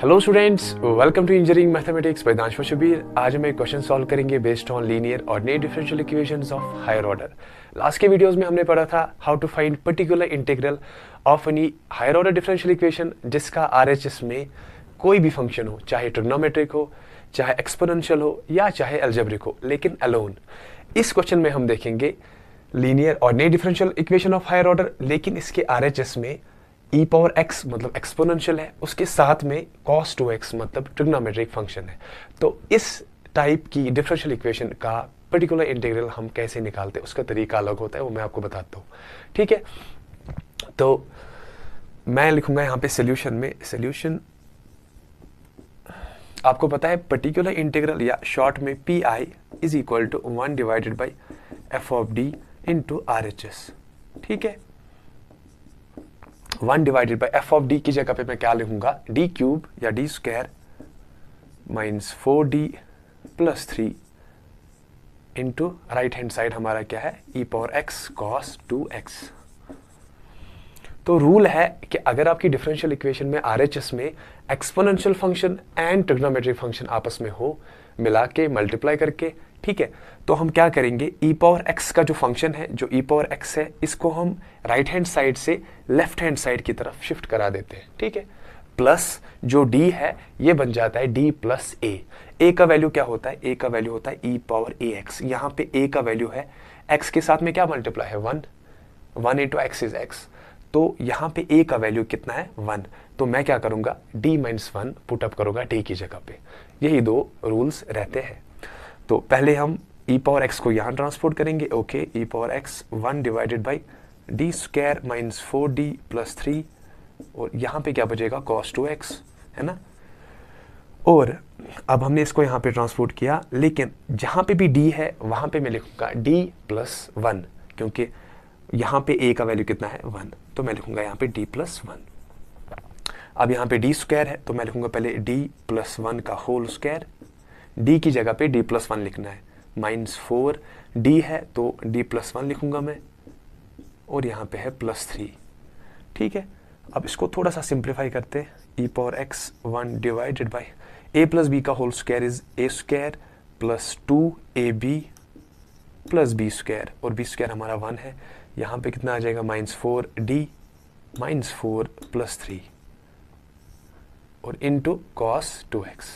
hello students welcome to engineering mathematics by दानशो शबीर आज हम एक क्वेश्चन सॉल्व करेंगे बेस्ड ऑन लीनियर और नई differential equations of higher order last के वीडियोस में हमने पढ़ा था how to find particular integral of any higher order differential equation जिसका आर में कोई भी फंक्शन हो चाहे ट्रिग्नोमेट्रिक हो चाहे एक्सपोनशियल हो या चाहे एल्जेब्रिक हो लेकिन अलोन इस क्वेश्चन में हम देखेंगे लीनियर और नई differential equation of higher order लेकिन इसके आर में ई पावर एक्स मतलब एक्सपोनेंशियल है उसके साथ में कॉस टू एक्स मतलब ट्रिग्नोमेट्रिक फंक्शन है तो इस टाइप की डिफरेंशियल इक्वेशन का पर्टिकुलर इंटीग्रल हम कैसे निकालते हैं उसका तरीका अलग होता है वो मैं आपको बताता हूँ ठीक है तो मैं लिखूंगा यहाँ पे सोल्यूशन में सोल्यूशन आपको पता है पर्टिकुलर इंटीग्रल या शॉर्ट में P I is equal to one divided by F of D into R H S ठीक है one divided by F of D की जगह पे मैं क्या लिखूंगा डी क्यूब या D square minus four D plus three into right hand side हमारा क्या है e power x cos two x तो रूल है कि अगर आपकी डिफरेंशियल इक्वेशन में आर में exponential function and trigonometric function आपस में हो मिला के मल्टीप्लाई करके ठीक है तो हम क्या करेंगे ई पावर एक्स का जो फंक्शन है जो ई पावर एक्स है इसको हम राइट हैंड साइड से लेफ्ट हैंड साइड की तरफ शिफ्ट करा देते हैं ठीक है प्लस जो डी है ये बन जाता है डी प्लस ए ए का वैल्यू क्या होता है ए का वैल्यू होता है ई पावर ए एक्स यहाँ पे ए का वैल्यू है एक्स के साथ में क्या मल्टीप्लाई है one one into x is x तो यहाँ पे ए का वैल्यू कितना है वन तो मैं क्या करूँगा डी माइनस वन पुटअप करूँगा डी की जगह पे यही दो रूल्स रहते हैं तो पहले हम ई पावर एक्स को यहाँ ट्रांसपोर्ट करेंगे okay e power x one divided by D square minus four D plus three और यहाँ पे क्या बचेगा कॉस टू एक्स है ना और अब हमने इसको यहाँ पे ट्रांसपोर्ट किया लेकिन जहाँ पे भी डी है वहाँ पे मैं लिखूंगा डी प्लस वन क्योंकि यहाँ पे ए का वैल्यू कितना है वन तो मैं लिखूंगा यहाँ पे डी प्लस वन अब यहाँ पे डी स्क्वायर है तो मैं लिखूंगा पहले डी प्लस वन का होल स्क्वायर डी की जगह पे डी प्लस वन लिखना है माइनस फोर डी है तो डी प्लस वन लिखूंगा मैं और यहाँ पे है प्लस थ्री ठीक है अब इसको थोड़ा सा सिंप्लीफाई करते हैं e power x one divided by a plus b का whole square is a square plus two a b plus b square और बी स्क्वायर हमारा वन है यहाँ पे कितना आ जाएगा minus four D minus four plus three और into cos two x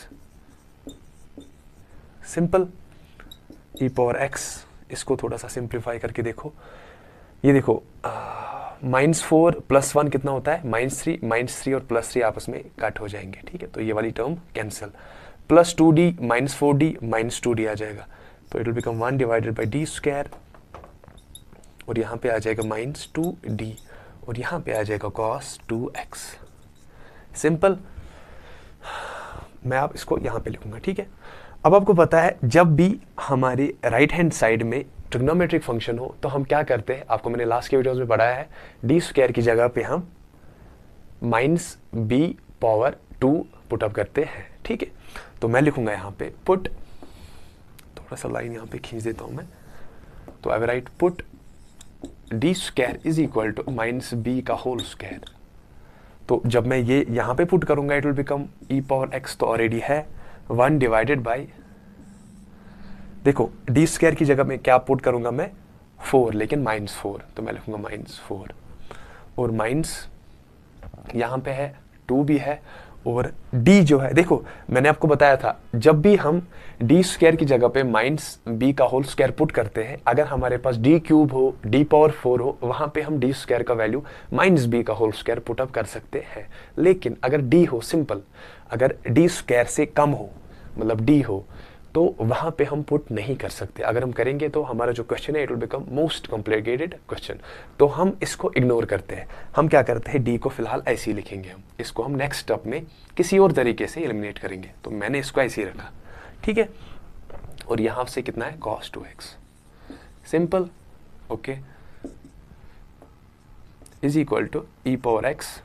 simple e power x इसको थोड़ा सा सिंप्लीफाई करके देखो ये देखो माइनस फोर प्लस वन कितना होता है माइनस थ्री माइनस थ्री और प्लस थ्री आपस में कट हो जाएंगे ठीक है तो ये वाली term cancel plus two D minus four D minus two D आ जाएगा तो it will become one divided by D square और यहाँ पे आ जाएगा माइनस टू डी और यहाँ पे आ जाएगा कॉस टू एक्स सिंपल मैं आप इसको यहाँ पे लिखूँगा ठीक है अब आपको पता है जब भी हमारी राइट हैंड साइड में ट्रिग्नोमेट्रिक फंक्शन हो तो हम क्या करते हैं आपको मैंने लास्ट के वीडियोज़ में पढ़ाया है डी स्क्वायर की जगह पे हम minus b power two put up करते हैं ठीक है तो मैं लिखूँगा यहाँ पे पुट थोड़ा सा लाइन यहाँ पे खींच देता हूँ मैं तो I right put D square is equal to minus b का होल स्क्र तो जब मैं ये यहाँ पे पुट करूंगा it will become e power x तो ऑलरेडी है वन डिवाइडेड बाई देखो डी स्क्र की जगह में क्या पुट करूंगा मैं फोर लेकिन माइनस फोर तो मैं लिखूंगा माइनस फोर और माइनस यहाँ पे है टू भी है ओवर डी जो है देखो मैंने आपको बताया था जब भी हम डी स्क्वायर की जगह पे माइनस बी का होल स्क्वायर पुट करते हैं अगर हमारे पास डी क्यूब हो डी पावर फोर हो वहाँ पे हम डी स्क्वायर का वैल्यू माइनस बी का होल स्क्वायर पुट अप कर सकते हैं लेकिन अगर डी हो सिंपल अगर डी स्क्वायर से कम हो मतलब डी हो तो वहाँ पे हम पुट नहीं कर सकते अगर हम करेंगे तो हमारा जो क्वेश्चन है it will become most complicated question तो हम इसको इग्नोर करते हैं हम क्या करते हैं डी को फिलहाल ऐसे ही लिखेंगे हम इसको हम नेक्स्ट स्टेप में किसी और तरीके से एलिमिनेट करेंगे तो मैंने इसको ऐसे ही रखा ठीक है और यहाँ से कितना है cos two x simple okay is equal to e power x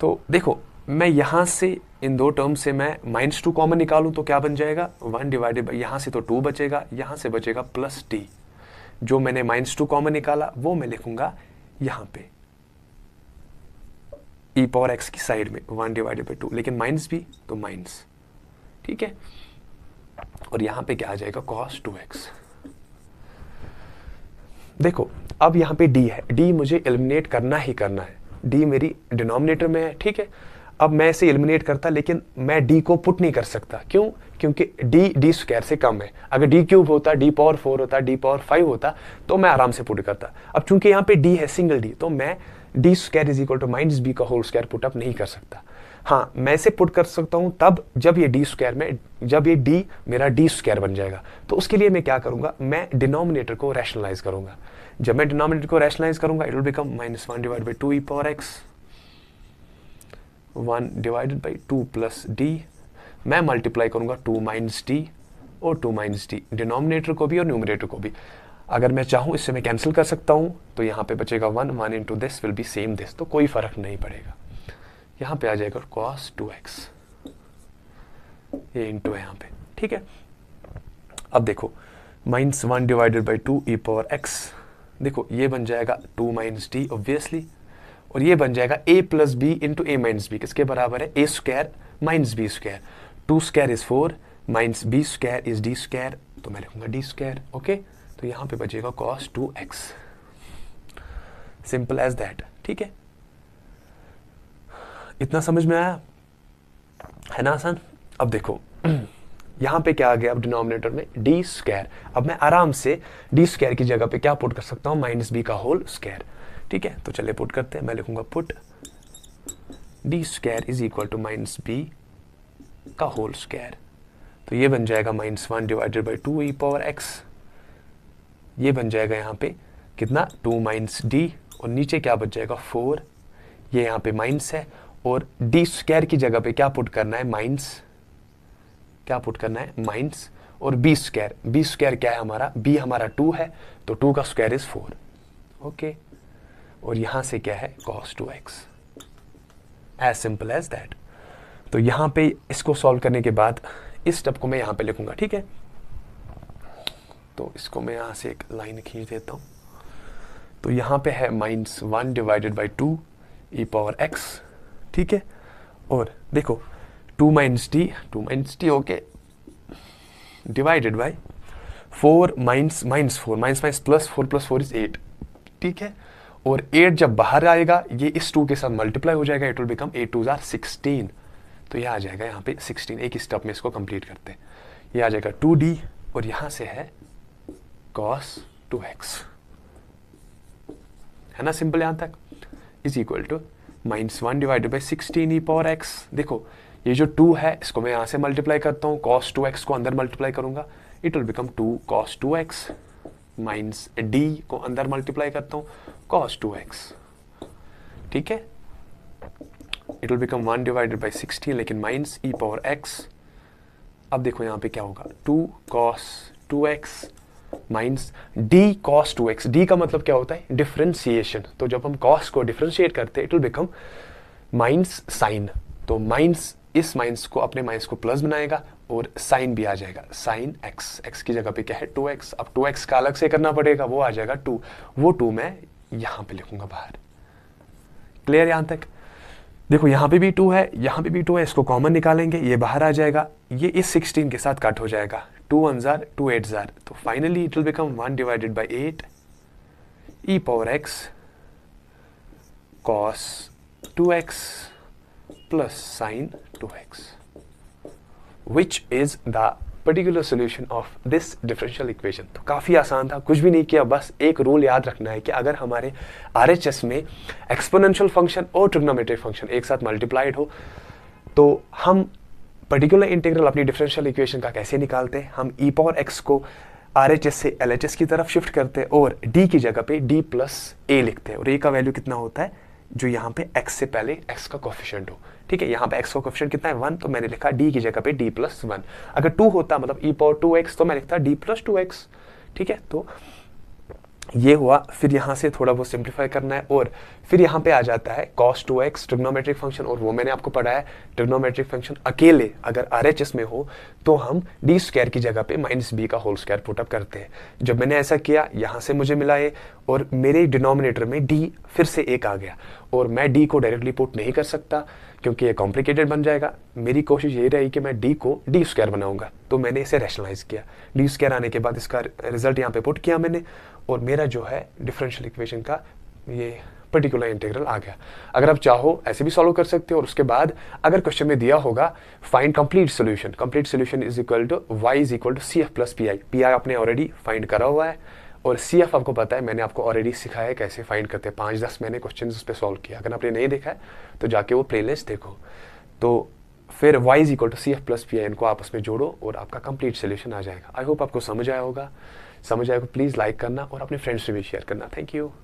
तो देखो मैं यहाँ से इन दो टर्म से मैं माइनस टू कॉमन निकालूं तो क्या बन जाएगा वन डिवाइडेड बाई यहाँ से तो टू बचेगा यहाँ से बचेगा प्लस टी जो मैंने माइनस टू कॉमन निकाला वो मैं लिखूंगा यहाँ पे ई पावर एक्स की साइड में वन डिवाइडेड बाई टू लेकिन माइनस भी तो माइनस ठीक है और यहाँ पे क्या आ जाएगा कॉस टू एक्स देखो अब यहाँ पे डी है डी मुझे एलिमिनेट करना ही करना है डी मेरी डिनोमिनेटर में है ठीक है अब मैं इसे एलिमिनेट करता लेकिन मैं डी को पुट नहीं कर सकता क्यों क्योंकि डी डी स्क्वायर से कम है अगर डी क्यूब होता डी पावर फोर होता डी पावर फाइव होता तो मैं आराम से पुट करता अब चूंकि यहाँ पे डी है सिंगल डी तो मैं D square is equal to minus b का होल स्क्वायर पुटअप नहीं कर सकता हाँ मैं इसे पुट कर सकता हूँ तब जब ये डी स्क्वायर में जब ये डी मेरा डी स्क्वायर बन जाएगा तो उसके लिए मैं क्या करूँगा मैं डिनोमिनेटर को रैशनलाइज करूँगा जब मैं डिनोमिनेटर को रैशनलाइज करूँगा it will become minus one divide by two e power x one divided by two plus D मैं मल्टीप्लाई करूँगा टू माइनस डी और टू माइनस डी डिनोमिनेटर को भी और न्यूमिनेटर को भी अगर मैं चाहूँ इससे मैं कैंसिल कर सकता हूँ तो यहाँ पे बचेगा one one into this will be same this तो कोई फ़र्क नहीं पड़ेगा यहाँ पे आ जाएगा कॉस टू एक्स ये इंटू है यहाँ पे ठीक है अब देखो minus one divided by two e power x देखो ये बन जाएगा टू माइनस डी ऑब्वियसली और ये बन जाएगा a plus b into a minus b किसके बराबर है a square minus b square two square is four minus b square is D square तो मैं लिखूंगा डी स्क्वायर ओके तो यहां पे बचेगा cos two x simple as that ठीक है इतना समझ में आया है ना आसान अब देखो यहां पे क्या आ गया अब डिनोमिनेटर में डी स्क्वायर अब मैं आराम से डी स्क्वायर की जगह पे क्या पुट कर सकता हूं माइनस बी का होल स्क्वायर ठीक है तो चले पुट करते हैं मैं लिखूंगा put D square is equal to minus b का होल स्क्र तो ये बन जाएगा minus one divided by two e power x ये बन जाएगा यहाँ पे कितना टू माइनस डी और नीचे क्या बच जाएगा फोर ये यहाँ पे माइनस है और डी स्क्र की जगह पे क्या पुट करना है माइनस क्या पुट करना है माइनस और बी स्क्र बी स्क्र क्या है हमारा बी हमारा टू है तो टू का स्क्वायर इज फोर ओके और यहां से क्या है cos two x as simple as that तो यहां पे इसको सॉल्व करने के बाद इस स्टेप को मैं यहां पे लिखूंगा ठीक है तो इसको मैं यहां से एक लाइन खींच देता हूं तो यहां पे है minus one divided by two e power x ठीक है और देखो two minus T two minus T okay divided by four minus minus four minus minus plus four plus four is eight ठीक है और एट जब बाहर आएगा ये इस टू के साथ मल्टीप्लाई हो जाएगा it will become eight two ज़ार सिक्सटीन तो ये आ जाएगा यहाँ पे सिक्सटीन एक स्टेप में इसको कंप्लीट करते हैं ये आ जाएगा टू डी और यहाँ से है कॉस टू एक्स है ना सिंपल यहाँ तक is equal to minus one divided by sixteen e power x देखो ये जो टू है इसको मैं यहाँ से मल्टीप्लाई करता हूँ कॉस टू एक्स को अंदर मल्टीप्लाई करूंगा it will become two cos two x minus D को अंदर मल्टीप्लाई करता हूं कॉस टू एक्स ठीक है it will become one divided by sixteen लेकिन माइनस ई पावर एक्स अब देखो यहां पे क्या होगा two cos two x minus D cos two x D का मतलब क्या होता है डिफ्रेंसिएशन तो जब हम कॉस को डिफ्रेंशिएट करते हैं it will become minus sine तो माइनस इस माइनस को अपने माइनस को प्लस बनाएगा और साइन भी आ जाएगा साइन एक्स एक्स की जगह पे क्या है टू एक्स अब टू एक्स का अलग से करना पड़ेगा वो आ जाएगा टू वो टू मैं यहां पे लिखूंगा बाहर क्लियर यहां तक देखो यहां पे भी टू है यहां पे भी टू है इसको कॉमन निकालेंगे ये बाहर आ जाएगा ये इस सिक्सटीन के साथ कट हो जाएगा टू वन ज़ार टू एट ज़ार तो finally it will become one divided by eight e power x cos two x plus sine two x which is the particular solution of this differential equation तो काफ़ी आसान था कुछ भी नहीं किया बस एक रूल याद रखना है कि अगर हमारे आर एच एस में एक्सपोनेंशियल फंक्शन और ट्रिग्नोमेट्रिक फंक्शन एक साथ मल्टीप्लाइड हो तो हम पर्टिकुलर इंटीग्रल अपनी डिफरेंशियल इक्वेशन का कैसे निकालते हैं हम ई पावर एक्स को आर एच एस से एल एच एस की तरफ शिफ्ट करते हैं और डी की जगह पे डी प्लस ए लिखते हैं और ए का वैल्यू कितना होता है जो यहाँ पे x से पहले x का कॉफिशेंट हो ठीक है यहाँ पे x का कॉफिशेंट कितना है वन तो मैंने लिखा d की जगह पे d प्लस वन अगर टू होता मतलब e पावर टू एक्स तो मैं लिखता d प्लस टू एक्स ठीक है तो ये हुआ फिर यहाँ से थोड़ा बहुत सिंप्लीफाई करना है और फिर यहाँ पे आ जाता है cos two x trigonometric function और वो मैंने आपको पढ़ाया है ट्रिग्नोमेट्रिक फंक्शन अकेले अगर आर एच एस में हो तो हम डी स्क्वायर की जगह पे माइनस बी का होल स्क्वायर पुटअप करते हैं जब मैंने ऐसा किया यहाँ से मुझे मिला है और मेरे डिनोमिनेटर में डी फिर से एक आ गया और मैं डी को डायरेक्टली पुट नहीं कर सकता क्योंकि ये कॉम्प्लिकेटेड बन जाएगा मेरी कोशिश यही रही कि मैं डी को डी स्क्वायर बनाऊंगा तो मैंने इसे रैशनलाइज किया डी स्क्वायर आने के बाद इसका रिजल्ट यहाँ पे पुट किया मैंने और मेरा जो है डिफरेंशियल इक्वेशन का ये पर्टिकुलर इंटीग्रल आ गया अगर आप चाहो ऐसे भी सॉल्व कर सकते हो और उसके बाद अगर क्वेश्चन में दिया होगा find complete solution complete solution is equal to y is equal to C F plus P I P I आपने ऑलरेडी फाइंड करा हुआ है और सी एफ आपको पता है मैंने आपको ऑलरेडी सिखाया है कैसे फाइंड करते हैं पाँच दस मैंने क्वेश्चन उस पर सॉल्व किया अगर आपने नहीं देखा है तो जाके वो प्ले लिस्ट देखो तो फिर y is equal to C F plus P I इनको आप उसमें जोड़ो और आपका कंप्लीट सोल्यूशन आ जाएगा आई होप आपको समझ आया होगा समझ आएगा प्लीज़ लाइक करना और अपने फ्रेंड्स से भी शेयर करना थैंक यू